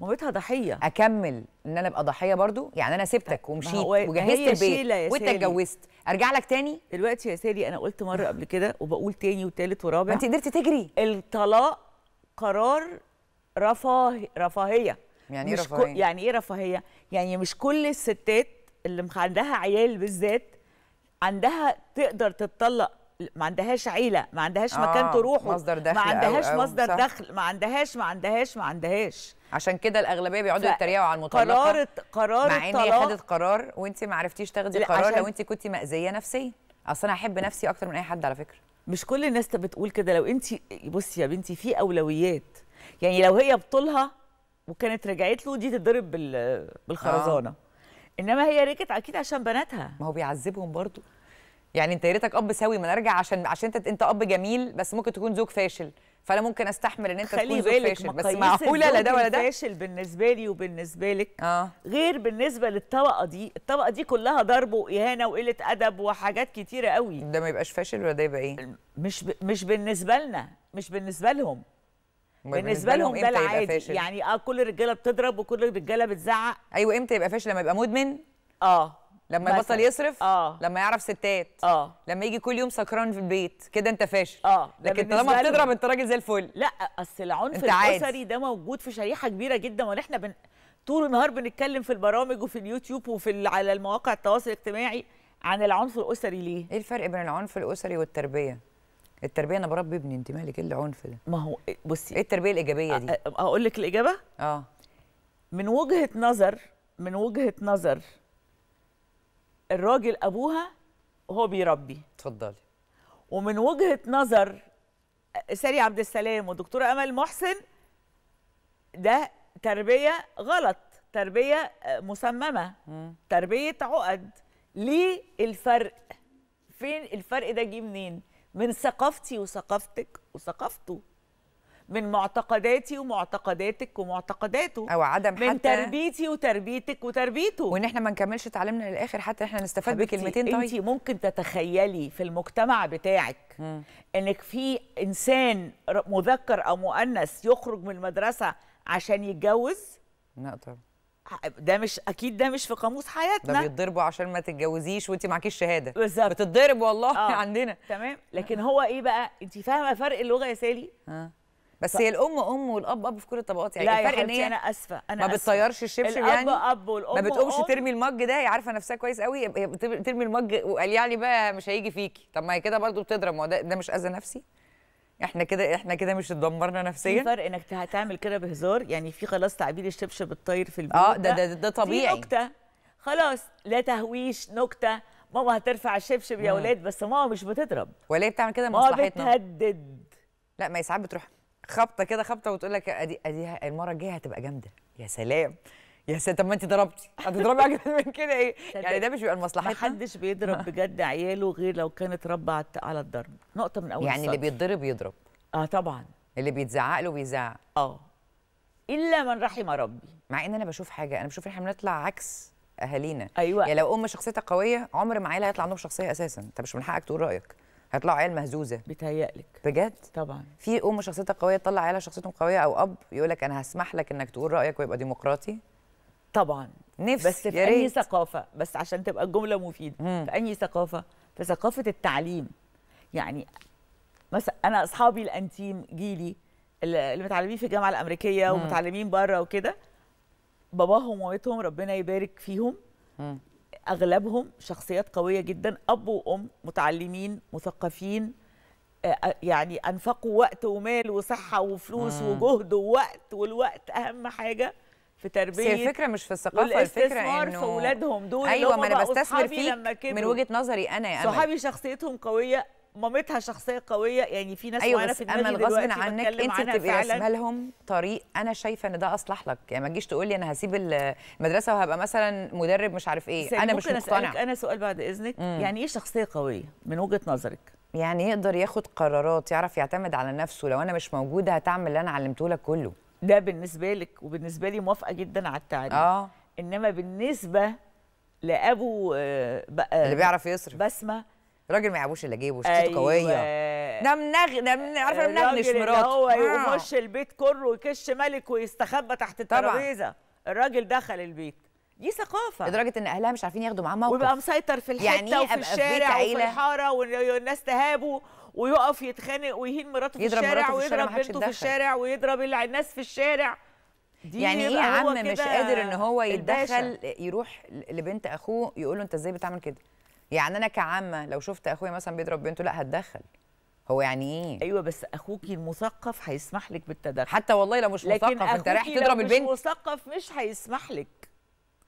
Speaker 1: مامتها ضحيه اكمل ان انا ابقى ضحيه برضو يعني انا سبتك ومشيت وجهزت البيت وانت اتجوزت ارجع لك تاني دلوقتي يا سالي انا قلت مره قبل كده وبقول تاني وتالت ورابع انت قدرتي تجري
Speaker 2: الطلاق قرار رفاه رفاهيه يعني ايه رفاهيه يعني ايه رفاهيه يعني مش كل الستات اللي عندها عيال بالذات عندها تقدر تتطلق ما عندهاش عيله ما عندهاش آه مكان تروح مصدر دخل ما عندهاش أو أو مصدر صح.
Speaker 1: دخل ما عندهاش ما عندهاش ما عندهاش عشان كده الاغلبيه بيقعدوا يتريقوا على المطلقه قرار قرار مع ان هي خدت قرار وانت ما عرفتيش تاخدي القرار لو انت كنت مأذيه نفسيا اصل انا احب نفسي اكتر من اي حد على فكره مش كل الناس بتقول كده لو انت بصي
Speaker 2: يا بنتي في اولويات يعني لو هي بطولها وكانت رجعت له دي تتضرب
Speaker 1: بالخرزانه آه. انما هي ركت اكيد عشان بناتها ما هو بيعذبهم برضه يعني انت يا ريتك اب سوي ما انا ارجع عشان عشان انت انت اب جميل بس ممكن تكون زوج فاشل فانا ممكن استحمل ان انت تكون زوج فاشل بس معقوله لا ده ولا ده
Speaker 2: فاشل بالنسبه لي وبالنسبه لك آه. غير بالنسبه للطبقه دي الطبقه دي كلها ضرب واهانه وقله ادب وحاجات كتيره قوي ده ما يبقاش فاشل ولا ده يبقى ايه مش ب... مش بالنسبه لنا مش بالنسبه لهم
Speaker 1: بالنسبه لهم ده العادي يعني
Speaker 2: اه كل الرجاله بتضرب وكل الرجاله
Speaker 1: بتزعق ايوه امتى يبقى فاشل لما يبقى مدمن اه لما يبطل يصرف اه لما يعرف ستات اه لما يجي كل يوم سكران في البيت كده انت فاشل اه لكن طالما بتضرب انت راجل زي الفل لا اصل العنف الاسري
Speaker 2: ده موجود في شريحه كبيره جدا ونحن بن... طول النهار بنتكلم في البرامج وفي اليوتيوب وفي على المواقع التواصل الاجتماعي عن العنف
Speaker 1: الاسري ليه؟ ايه الفرق بين العنف الاسري والتربيه؟ التربيه انا بربي ابني انت مالك ايه العنف ده؟ ما هو بصي ايه التربيه الايجابيه دي؟ اقول لك الاجابه؟ اه من وجهه
Speaker 2: نظر من وجهه نظر الراجل ابوها هو بيربي اتفضلي ومن وجهه نظر ساري عبد السلام ودكتوره امل محسن ده تربيه غلط تربيه آه، مسممه م. تربيه عقد ليه الفرق فين الفرق ده جه منين من ثقافتي وثقافتك وثقافته من معتقداتي ومعتقداتك ومعتقداته او عدم من حتى من تربيتي
Speaker 1: وتربيتك وتربيته وان احنا ما نكملش تعليمنا للاخر حتى احنا نستفاد بكلمتين طيب انت ممكن
Speaker 2: تتخيلي في المجتمع بتاعك م. انك في انسان مذكر او مؤنث يخرج من المدرسه عشان يتجوز لا طبعا ده مش اكيد ده مش في قاموس حياتنا ده بيتضربوا عشان ما تتجوزيش وانت معكيش شهاده بالظبط بتتضرب والله آه. عندنا تمام لكن هو ايه بقى انت فاهمه فرق اللغه يا سالي
Speaker 1: آه. بس ف... هي الام ام والاب اب في كل الطبقات يعني لا الفرق ان هي انا اسفه
Speaker 2: انا ما بتطيرش الشبشب يعني الاب
Speaker 1: اب والام ما بتقومش ترمي المج ده هي عارفه نفسها كويس قوي هي بترمي المج وقال يعني بقى مش هيجي فيكي طب ما هي كده برضه بتضرب ما ده, ده مش اذى نفسي احنا كده احنا
Speaker 2: كده مش اتدمرنا نفسيا في فرق انك هتعمل كده بهزار يعني في خلاص تعبير الشبشب الطاير في البيت اه ده ده, ده, ده طبيعي في نكته خلاص لا تهويش نكته ماما هترفع
Speaker 1: الشبشب يا اولاد
Speaker 2: بس ماما مش بتضرب ولا هي بتعمل كده مصلحتنا ماما
Speaker 1: بتهدد لا ما هي ساعات بتروح خبطه كده خبطه وتقول لك ادي ادي المره الجايه هتبقى جامده يا سلام يا سلام طب ما انت ضربتي هتضربي اكتر من كده ايه يعني ده مش بيبقى لمصلحتنا محدش بيضرب بجد
Speaker 2: عياله غير لو كانت اتربى على الضرب نقطه من اول يعني الصدر. اللي بيتضرب يضرب اه طبعا
Speaker 1: اللي بيتزعق له بيزعق اه الا من رحم ربي مع ان انا بشوف حاجه انا بشوف احنا بنطلع عكس اهالينا ايوه يعني لو ام شخصيتها قويه عمر ما عيالها هيطلع عندهم شخصيه اساسا انت مش من حقك تقول رايك هيطلعوا عيال مهزوزه بيتهيألك بجد طبعا في ام شخصيتها قويه تطلع عيالها شخصيتهم قويه او اب يقول لك انا هسمح لك انك تقول رايك ويبقى ديمقراطي طبعا نفسي بس في اي
Speaker 2: ثقافه بس عشان تبقى الجمله مفيده مم. في اي ثقافه في ثقافه التعليم يعني مثلا انا اصحابي الانتيم جيلي اللي متعلمين في الجامعه الامريكيه ومتعلمين بره وكده باباهم ومامتهم ربنا يبارك فيهم مم. اغلبهم شخصيات قويه جدا اب وام متعلمين مثقفين آه، آه، يعني انفقوا وقت ومال وصحه وفلوس آه. وجهد ووقت والوقت اهم حاجه في تربيه بس الفكره مش
Speaker 1: في الثقافه الفكره انه في اولادهم دول ايوه ما انا بستثمر فيك من وجهه نظري
Speaker 2: انا يا صحابي شخصيتهم قويه مامتها شخصيه قويه يعني في ناس أيوة معانا في دماغي امل غصب عنك انت بتبقي رسمها
Speaker 1: لهم طريق انا شايفه ان ده اصلح لك يعني ما تجيش تقولي انا هسيب المدرسه وهبقى مثلا مدرب مش عارف ايه انا مش مقتنع انا سؤال بعد اذنك مم. يعني ايه شخصيه قويه من وجهه نظرك يعني يقدر ياخد قرارات يعرف يعتمد على نفسه لو انا مش موجوده هتعمل اللي انا علمته لك كله
Speaker 2: ده بالنسبه لك وبالنسبه لي موافقه جدا على التعليم اه انما بالنسبه لابو آه، بقى آه، اللي بيعرف يصرف بسمه راجل
Speaker 1: ما يعبوش الا جيبه شتيته أيوة. قويه نمنغ نمن عارفه نمنغنش مراته هو آه. يخش
Speaker 2: البيت كله ويكش ملك ويستخبى تحت الترابيزه الراجل دخل البيت دي
Speaker 1: ثقافه لدرجه ان اهلها مش عارفين ياخدوا معاه موقف ويبقى مسيطر في الحته يعني إيه وفي الشارع وفي
Speaker 2: الحاره والناس تهابه ويقف يتخانق ويهين مراته في الشارع ويضرب بنته في الشارع ويضرب الناس في الشارع
Speaker 1: دي يعني ايه يا عم مش قادر ان هو يتدخل الباشا. يروح لبنت اخوه يقول له انت ازاي بتعمل كده يعني انا كعامه لو شفت اخويا مثلا بيضرب بنته لا هتدخل هو يعني ايه ايوه بس اخوكي المثقف هيسمح لك بالتدخل حتى والله لو مش مثقف انت رايح تضرب البنت لو
Speaker 2: مش مثقف مش هيسمح لك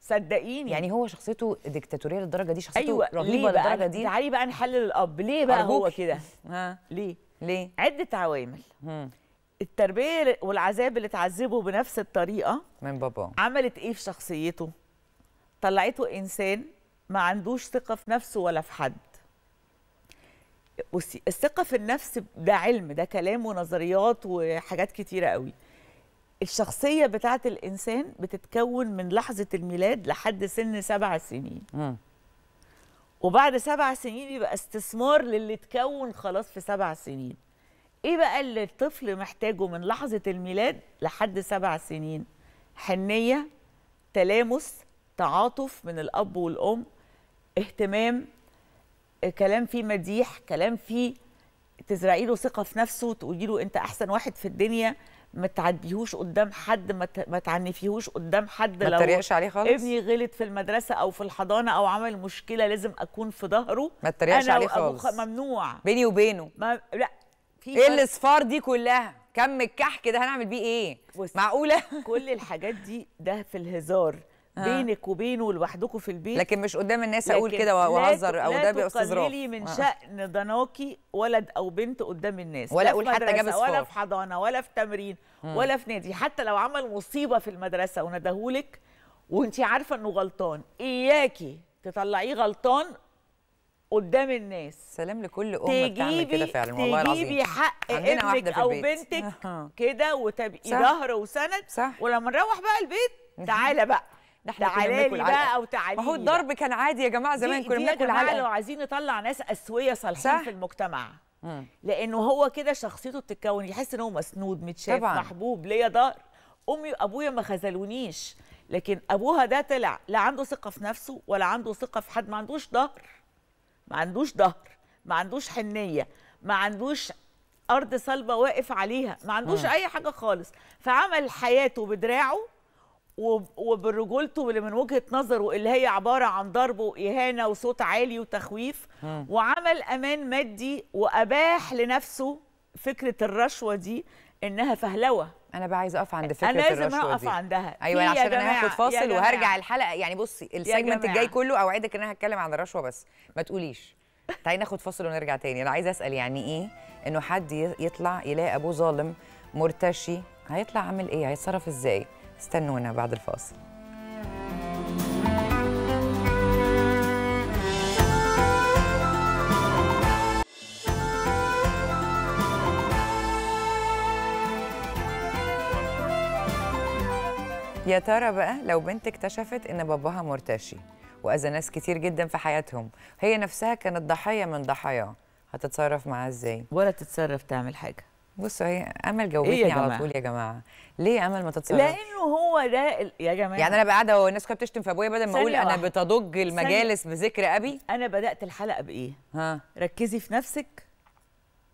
Speaker 1: صدقيني يعني هو شخصيته ديكتاتوريه للدرجه دي شخصيته أيوة. رهيبه للدرجه دي تعالي
Speaker 2: بقى نحلل الاب ليه بقى أرجوك. هو كده ها ليه ليه عده عوامل هم. التربيه والعذاب اللي تعذبه بنفس الطريقه من بابا عملت ايه في شخصيته طلعته انسان ما عندوش ثقه في نفسه ولا في حد بصي الثقه في النفس ده علم ده كلام ونظريات وحاجات كتيره قوي الشخصيه بتاعه الانسان بتتكون من لحظه الميلاد لحد سن سبع سنين م. وبعد سبع سنين يبقى استثمار للي اتكون خلاص في سبع سنين ايه بقى اللي الطفل محتاجه من لحظه الميلاد لحد سبع سنين حنيه تلامس تعاطف من الاب والام اهتمام آه، كلام فيه مديح كلام فيه تزرعي له ثقه في نفسه وتقولي له انت احسن واحد في الدنيا ما تعديهوش قدام حد ما تعنفيهوش قدام حد ما لو عليه خالص ابني غلط في المدرسه او في الحضانه او عمل مشكله لازم اكون في ظهره ما تتريقش عليه خالص ممنوع بيني وبينه ما... لا في ايه الاصفار دي كلها كم الكحك ده هنعمل بيه ايه معقوله كل الحاجات دي ده في الهزار آه. بينك وبينه لوحدكم في البيت لكن مش قدام الناس اقول كده واهزر او ده بيبقى استظراف لا من آه. شأن ضناكي ولد او بنت قدام الناس ولا اقول حتى جاب ولا في حضانه ولا في تمرين مم. ولا في نادي حتى لو عمل مصيبه في المدرسه وندهولك وانت عارفه انه غلطان اياكي تطلعيه غلطان قدام الناس
Speaker 1: سلام لكل ام بتعمل كده فعلا والله العظيم تجيبي حق ابنك او بنتك
Speaker 2: كده وتبقي ظهر وسند صح. ولما نروح بقى البيت تعالى بقى ده احنا تعالى لي بقى او تعالى ما هو الضرب كان عادي يا جماعه زمان كنا بناكل علقه لو عايزين نطلع ناس اسويه صالحين في المجتمع مم. لانه هو كده شخصيته بتتكون يحس ان هو مسنود متشاف محبوب ليا ضهر امي وابويا ما خذلونيش لكن ابوها ده طلع لا عنده ثقه في نفسه ولا عنده ثقه في حد ما عندوش ضهر ما عندوش ضهر ما عندوش حنيه ما عندوش ارض صلبه واقف عليها ما عندوش مم. اي حاجه خالص فعمل حياته بدراعه وبرجولته اللي من وجهه نظره اللي هي عباره عن ضرب واهانه وصوت عالي وتخويف وعمل امان مادي واباح لنفسه فكره الرشوه دي
Speaker 1: انها فهلوه انا بقى عايزه اقف عند فكره الرشوه دي انا لازم اقف عندها ايوه عشان انا هاخد فاصل وهرجع الحلقه يعني بصي السيجمنت الجاي كله اوعدك ان انا هتكلم عن الرشوه بس ما تقوليش تعالي ناخد فاصل ونرجع تاني انا عايزه اسال يعني ايه انه حد يطلع يلاقي ابوه ظالم مرتشي هيطلع عامل ايه هيتصرف ازاي استنونا بعد الفاصل يا ترى بقى لو بنت اكتشفت ان باباها مرتشي واذى ناس كتير جدا في حياتهم هي نفسها كانت ضحيه من ضحاياه هتتصرف معاه ازاي ولا تتصرف تعمل حاجه بصوا هي امل جاوبتني إيه على طول يا جماعه ليه امل ما تتصرفش لانه
Speaker 2: هو ده يا جماعه يعني انا بقى قاعده والناس كلها
Speaker 1: بتشتم في ابويا بدل ما اقول انا بتضج المجالس
Speaker 2: بذكر ابي انا بدات الحلقه بايه ها ركزي في نفسك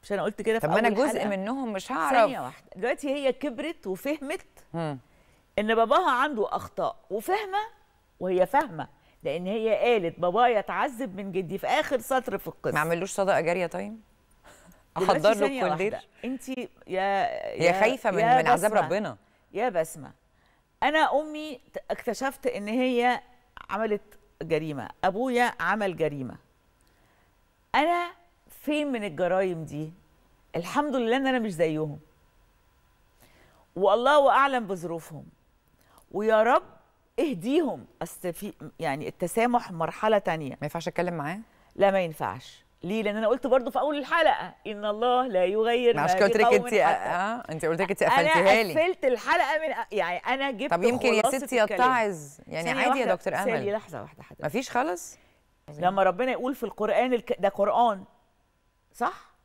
Speaker 2: مش انا قلت كده في طب انا جزء حلقة. منهم
Speaker 1: مش هعرف ثانيه واحده
Speaker 2: دلوقتي هي كبرت وفهمت هم. ان باباها عنده اخطاء وفاهمه وهي فاهمه لان هي قالت بابايا اتعذب من جدي في اخر سطر في
Speaker 1: القصه ما عملوش صدقه جاريه طيب
Speaker 2: احضر له ده انت يا, يا هي خايفه من, من عذاب ربنا يا بسمه انا امي اكتشفت ان هي عملت جريمه ابويا عمل جريمه انا فين من الجرايم دي الحمد لله ان انا مش زيهم والله اعلم بظروفهم ويا رب اهديهم اصل يعني التسامح مرحله تانية ما ينفعش اتكلم معاه لا ما ينفعش ليه لان انا قلت برضو في اول الحلقه ان الله لا يغير ما عشان قلت لك انت آه،, اه انت قلت لك انت قفلتيها لي انا قفلت الحلقه من يعني انا جبت طب يمكن يا ستي يتعظ يعني عادي يا دكتور امل ثانيه لحظه واحده حضرتك مفيش خالص لما ربنا يقول في القران الك... ده
Speaker 1: قران صح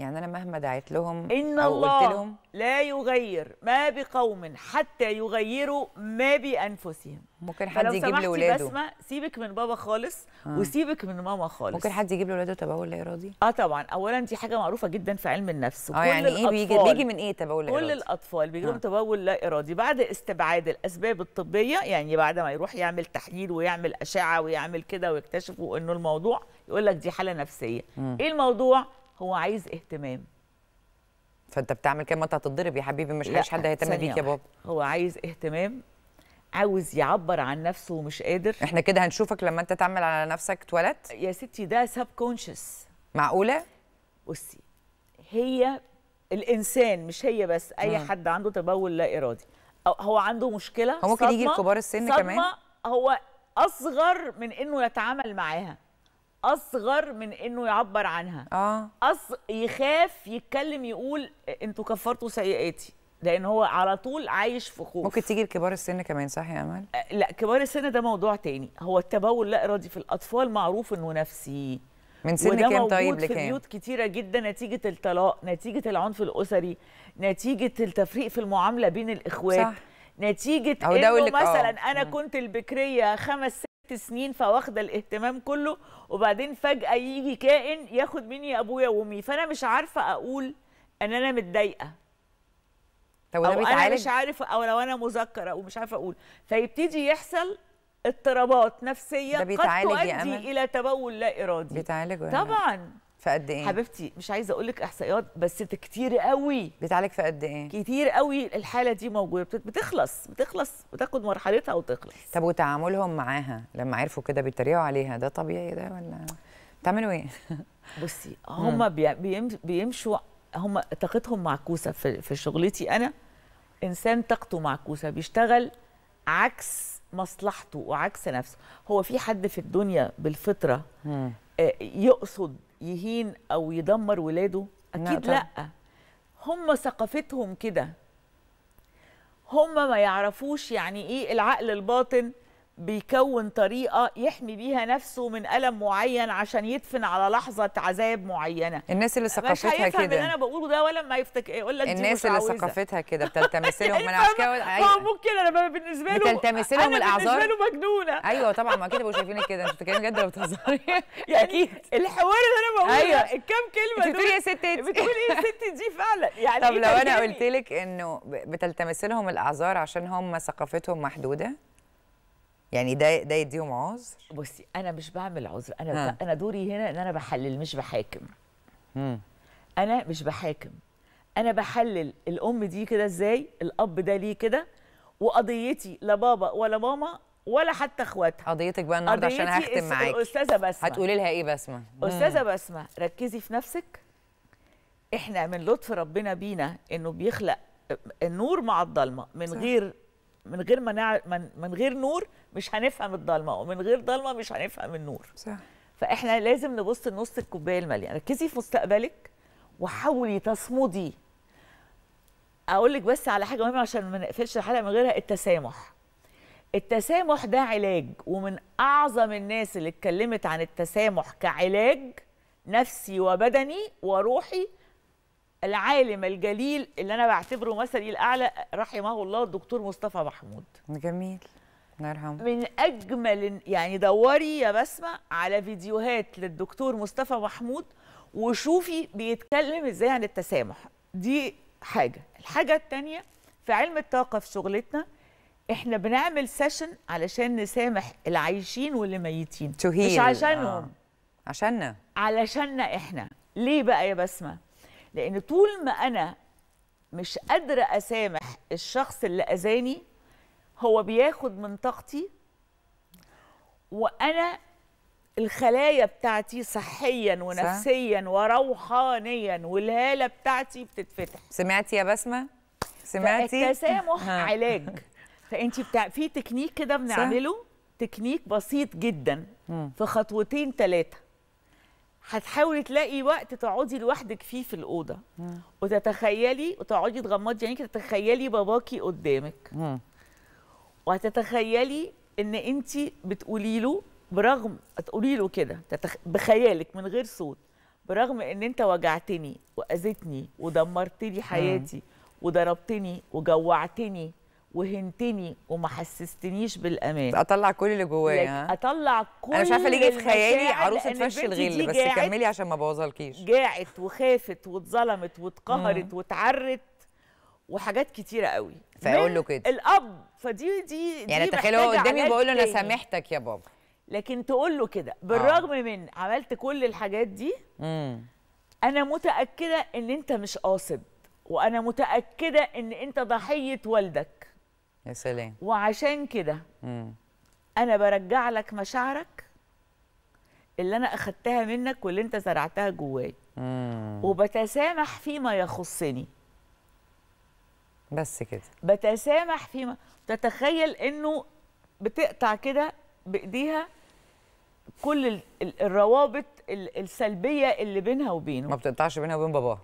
Speaker 1: يعني انا مهما دعيت لهم ان أو الله قلت لهم
Speaker 2: لا يغير ما بقوم حتى يغيروا ما بانفسهم ممكن حد يجيب لاولاده بسمه سيبك من بابا خالص آه. وسيبك من ماما خالص ممكن حد يجيب لاولاده تبول لا ارادي اه طبعا اولا دي حاجه معروفه جدا في علم النفس اه يعني ايه بيجي بيجي من ايه تبول لا ارادي كل الاطفال بيجي لهم آه. تبول لا ارادي بعد استبعاد الاسباب الطبيه يعني بعد ما يروح يعمل تحليل ويعمل اشعه ويعمل كده ويكتشفوا انه الموضوع يقول لك دي حاله نفسيه م. ايه الموضوع هو عايز اهتمام
Speaker 1: فانت بتعمل كده ما انت هتتضرب يا حبيبي مش عايز حد هيهتم بيك يا بابا
Speaker 2: هو عايز اهتمام عاوز يعبر عن نفسه ومش قادر احنا كده هنشوفك لما انت تعمل على نفسك تواليت يا ستي ده سب كونشس معقوله بصي هي الانسان مش هي بس اي مم. حد عنده تبول لا ارادي هو عنده مشكله هو ممكن يجي لكبار السن كمان هو اصغر من انه يتعامل معاها اصغر من انه يعبر عنها اه أص... يخاف يتكلم يقول انتوا كفرتوا سيئاتي لان هو على طول عايش في خوف
Speaker 1: ممكن تيجي لكبار السن كمان صح يا امل
Speaker 2: آه لا كبار السن ده موضوع تاني هو التبول لا ارادي في الاطفال معروف انه نفسي
Speaker 1: من سن كام طيب لكام؟ في بيوت
Speaker 2: كتيره جدا نتيجه الطلاق، نتيجه العنف الاسري، نتيجه التفريق في المعامله بين الاخوات صح. نتيجه انه آه. مثلا انا كنت البكريه خمس ست سنين فواخده الاهتمام كله وبعدين فجاه يجي كائن ياخد مني ابويا وامي فانا مش عارفه اقول ان انا متضايقه
Speaker 1: طب او انا مش
Speaker 2: عارفة او لو انا مذكره ومش عارفه اقول فيبتدي يحصل اضطرابات نفسيه قد تؤدي الى تبول لا
Speaker 1: ارادي بيتعالج طبعا
Speaker 2: في قد ايه حبيبتي مش عايزه اقول لك احصائيات بس كتير قوي بتعالج في قد ايه كتير قوي الحاله دي موجوده بتخلص بتخلص بتاخد مرحلتها وتخلص
Speaker 1: طب وتعاملهم معاها لما عرفوا كده بيتريقوا عليها ده طبيعي ده ولا بتعملوا ايه بصي هم بيمشوا هم طاقتهم معكوسه في, في
Speaker 2: شغلتي انا انسان طاقته معكوسه بيشتغل عكس مصلحته وعكس نفسه هو في حد في الدنيا بالفطره آه، يقصد يهين او يدمر ولاده نعم، اكيد لا, لا. هم ثقافتهم كده هم ما يعرفوش يعني ايه العقل الباطن بيكون طريقه يحمي بيها نفسه من الم معين عشان يدفن على لحظه عذاب معينه الناس اللي ثقافتها كده مش انا بقوله ده ولا ما يفتك يقول لك الناس اللي ثقافتها
Speaker 1: كده بتلتمس لهم انا عشان كده ممكن انا بالنسبه له بتلتمس لهم الاعذار بالنسبه له مجنونه ايوه طبعا ما كده بقوا شايفينك كده انت بتتكلمي بجد ولا بتهزري يعني اكيد الحوار
Speaker 3: اللي
Speaker 2: انا بقوله أيوة.
Speaker 1: الكام كلمه بتقولي يا ستي بتقولي يا ستي دي فعلا يعني طب لو انا قلت لك انه بتلتمس لهم الاعذار عشان هم ثقافتهم محدوده يعني ده ده يديهم عذر بصي انا مش بعمل عذر انا ها. انا دوري هنا ان انا بحلل
Speaker 2: مش بحاكم مم. انا مش بحاكم انا بحلل الام دي كده ازاي الاب ده ليه كده وقضيتي لا بابا ولا ماما ولا حتى اخواتها قضيتك بقى النهارده عشان هختم معاكي استاذه بسمه هتقولي لها ايه بسمه استاذه بسمه ركزي في نفسك احنا من لطف ربنا بينا انه بيخلق النور مع الضلمه من صح. غير من غير ما نع... من... من غير نور مش هنفهم الضلمه ومن غير ضلمه مش هنفهم النور صح فاحنا لازم نبص لنص الكوبايه المليانه ركزي في مستقبلك وحاولي تصمدي اقول لك بس على حاجه مهمه عشان ما نقفلش الحلقه من غيرها التسامح التسامح ده علاج ومن اعظم الناس اللي اتكلمت عن التسامح كعلاج نفسي وبدني وروحي العالم الجليل اللي انا بعتبره مثلي الاعلى رحمه الله الدكتور مصطفى محمود
Speaker 1: جميل الله يرحمه
Speaker 2: من اجمل يعني دوري يا بسمه على فيديوهات للدكتور مصطفى محمود وشوفي بيتكلم ازاي عن التسامح دي حاجه الحاجه الثانيه في علم الطاقه في شغلتنا احنا بنعمل سيشن علشان نسامح العايشين واللي ميتين مش عشانهم آه. عشاننا علشاننا احنا ليه بقى يا بسمه لان طول ما انا مش قادره اسامح الشخص اللي اذاني هو بياخد من طاقتي وانا الخلايا بتاعتي صحيا ونفسيا وروحانيا والهاله بتاعتي بتتفتح سمعتي يا بسمه
Speaker 1: سمعتي التسامح آه.
Speaker 2: علاج فانت بتاع في تكنيك كده بنعمله تكنيك بسيط جدا في خطوتين ثلاثه هتحاولي تلاقي وقت تقعدي لوحدك فيه في الاوضه وتتخيلي وتقعدي تغمضي عينيكي تتخيلي باباكي قدامك وهتتخيلي ان انت بتقولي له برغم تقولي له كده تتخ... بخيالك من غير صوت برغم ان انت وجعتني واذيتني ودمرتني حياتي وضربتني وجوعتني وهنتني وما حسستنيش بالامان اطلع
Speaker 1: كل اللي جوايا
Speaker 2: اطلع كل انا مش عارفه ليه جاي في خيالي عروسه فش الغل بس كملي عشان ما
Speaker 1: بوظلكيش
Speaker 2: جاعت وخافت واتظلمت واتقهرت واتعرت وحاجات كتيره قوي فاقول له كده الاب فدي دي يعني تخيل هو قدامي بقول له انا سامحتك يا بابا لكن تقول له كده آه. بالرغم آه. من عملت كل الحاجات دي مم. انا متاكده ان انت مش قاصد وانا متاكده ان انت ضحيه والدك يا سلام وعشان كده انا برجع لك مشاعرك اللي انا اخدتها منك واللي انت زرعتها جواي وبتسامح فيما يخصني بس كده بتسامح فيما تتخيل انه بتقطع كده بايديها كل الروابط السلبيه اللي بينها وبينه ما بتقطعش بينها وبين باباها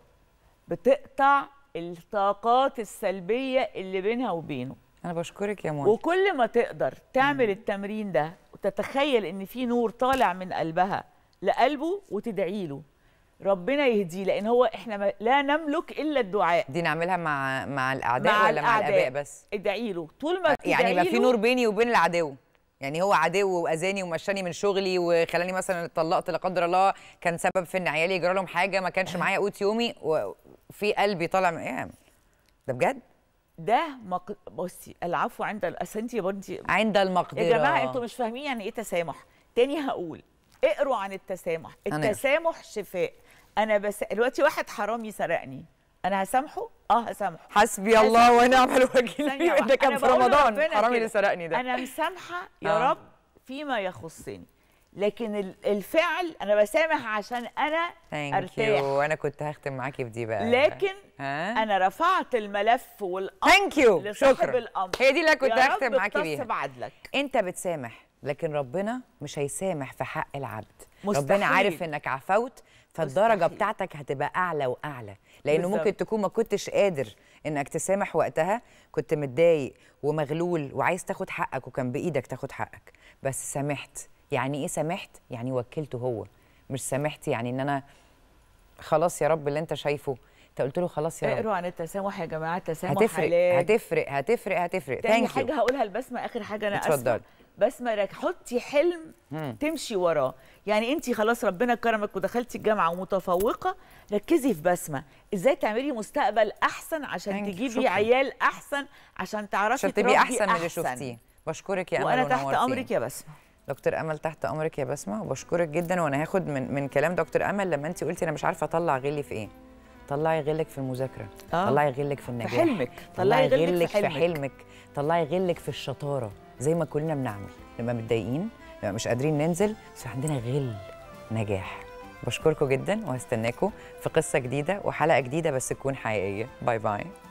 Speaker 2: بتقطع الطاقات السلبيه اللي بينها وبينه انا بشكرك يا منى وكل ما تقدر تعمل مم. التمرين ده وتتخيل ان في نور طالع من قلبها لقلبه وتدعي له ربنا يهديه لان هو احنا لا نملك الا الدعاء دي نعملها مع مع
Speaker 1: الاعداء مع ولا الأعداء. مع الاباء
Speaker 2: بس ادعي له
Speaker 1: طول ما يعني يبقى في نور بيني وبين العدو يعني هو عدو واذاني ومشاني من شغلي وخلاني مثلا اتطلقت لا قدر الله كان سبب في ان عيالي يجرى لهم حاجه ما كانش معايا قوت يومي وفي قلبي طالع من إيه ده بجد ده مق... بصي العفو عند الاسنتي بنتي عند المقدره يا جماعه انتوا مش
Speaker 2: فاهمين يعني ايه تسامح تاني هقول اقروا عن التسامح التسامح شفاء انا بس دلوقتي واحد حرامي سرقني انا هسامحه اه هسامحه
Speaker 1: حسبي الله ونعم الوكيل ده كان في رمضان حرامي اللي سرقني ده انا
Speaker 2: مسامحه يا آه. رب فيما يخصني لكن الفعل انا بسامح عشان انا ارتاح
Speaker 1: وانا كنت هختم معاكي بدي بقى
Speaker 2: لكن ها؟ انا رفعت الملف والامر ثانك يو شكرا الامر هي دي اللي كنت هختم معاكي بيها بعدلك.
Speaker 1: انت بتسامح لكن ربنا مش هيسامح في حق العبد مستحيل. ربنا عارف انك عفوت فالدرجه مستحيل. بتاعتك هتبقى اعلى واعلى لانه بالزبط. ممكن تكون ما كنتش قادر انك تسامح وقتها كنت متضايق ومغلول وعايز تاخد حقك وكان بايدك تاخد حقك بس سامحت يعني ايه سامحت يعني وكلته هو مش سامحت يعني ان انا خلاص يا رب اللي انت شايفه انت قلت له خلاص يا رب اقروا
Speaker 2: عن التسامح يا جماعه
Speaker 1: التسامح هتفرق علاج. هتفرق هتفرق هتفرق تاني حاجه you.
Speaker 2: هقولها لبسمه اخر حاجه انا اتفضل بسمه حطي حلم مم. تمشي وراه يعني انت خلاص ربنا كرمك ودخلتي الجامعه ومتفوقه ركزي في بسمه ازاي تعملي مستقبل احسن عشان تجيبي شكرا. عيال احسن عشان تعرفي عشان تبقي احسن من اللي شفتيه
Speaker 1: بشكرك يا امل وانا تحت امرك يا بسمه دكتور امل تحت امرك يا بسمه وبشكرك جدا وانا هاخد من من كلام دكتور امل لما انت قلتي انا مش عارفه اطلع غلي في ايه طلعي غلك في المذاكره آه. طلعي غلك في النجاح في حلمك طلعي, غلك في في حلمك طلعي غلك في الشطاره زي ما كلنا بنعمل لما متضايقين لما مش قادرين ننزل بس عندنا غل نجاح بشكركم جدا وهستناكم في قصه جديده وحلقه جديده بس تكون حقيقيه باي باي